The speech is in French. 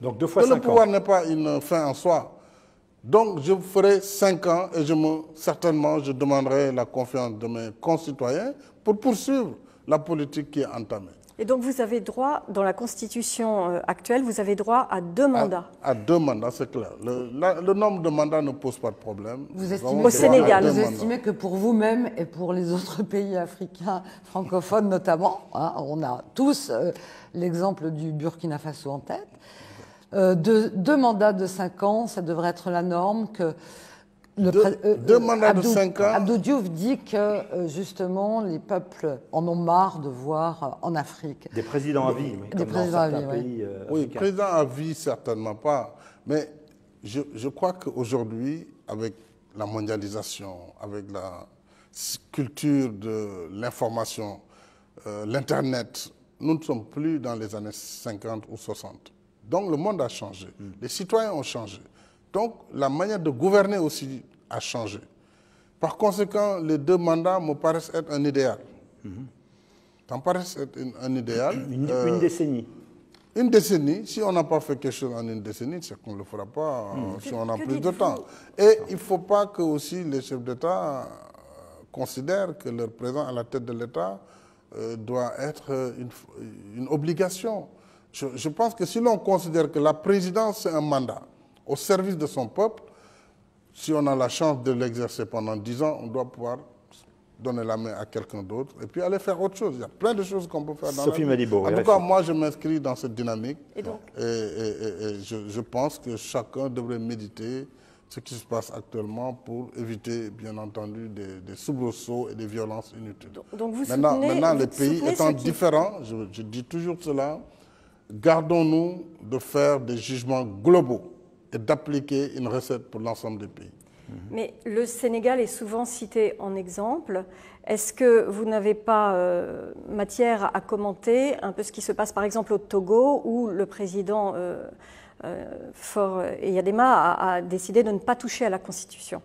Donc fois Le pouvoir n'est pas une fin en soi. Donc je ferai cinq ans et je certainement je demanderai la confiance de mes concitoyens pour poursuivre la politique qui est entamée. Et donc vous avez droit, dans la Constitution euh, actuelle, vous avez droit à deux mandats. À, deux mandats, c'est clair. Le, nombre de mandats ne pose pas de problème. Vous estimez, au Sénégal, vous estimez que pour vous-même et pour les autres pays africains francophones notamment, hein, on a tous euh, l'exemple du Burkina Faso en tête, euh, deux, deux, mandats de cinq ans, ça devrait être la norme que le euh, de ans. dit que euh, justement les peuples en ont marre de voir en Afrique. Des présidents à vie. des présidents à vie, oui. présidents à vie, certainement pas. Mais je, je crois qu'aujourd'hui, avec la mondialisation, avec la culture de l'information, l'Internet, nous ne sommes plus dans les années 50 ou 60. Donc le monde a changé, mm. les citoyens ont changé. Donc la manière de gouverner aussi a changé. Par conséquent, les deux mandats me paraissent être un idéal. Ça me paraît être un, idéal. Une, euh, décennie. Une décennie. Si on n'a pas fait quelque chose en une décennie, c'est qu'on ne le fera pas mm. euh, si on a plus de temps. Et il ne faut pas que aussi les chefs d'État euh, considèrent que leur présence à la tête de l'État doit être une, une obligation. Je, pense que si l'on considère que la présidence, est un mandat au service de son peuple, si on a la chance de l'exercer pendant dix ans, on doit pouvoir donner la main à quelqu'un d'autre et puis aller faire autre chose. Il y a plein de choses qu'on peut faire dans Sophie la vie. En tout cas, moi, je m'inscris dans cette dynamique et, je, pense que chacun devrait méditer ce qui se passe actuellement pour éviter, bien entendu, des, soubresauts et des violences inutiles. maintenant, les pays étant différents, je dis toujours cela, gardons-nous de faire des jugements globaux et d'appliquer une recette pour l'ensemble des pays. Mm-hmm. Mais le Sénégal est souvent cité en exemple. Est-ce que vous n'avez pas euh, matière à commenter un peu ce qui se passe par exemple au Togo où le président euh, euh Fort Eyadema a décidé de ne pas toucher à la Constitution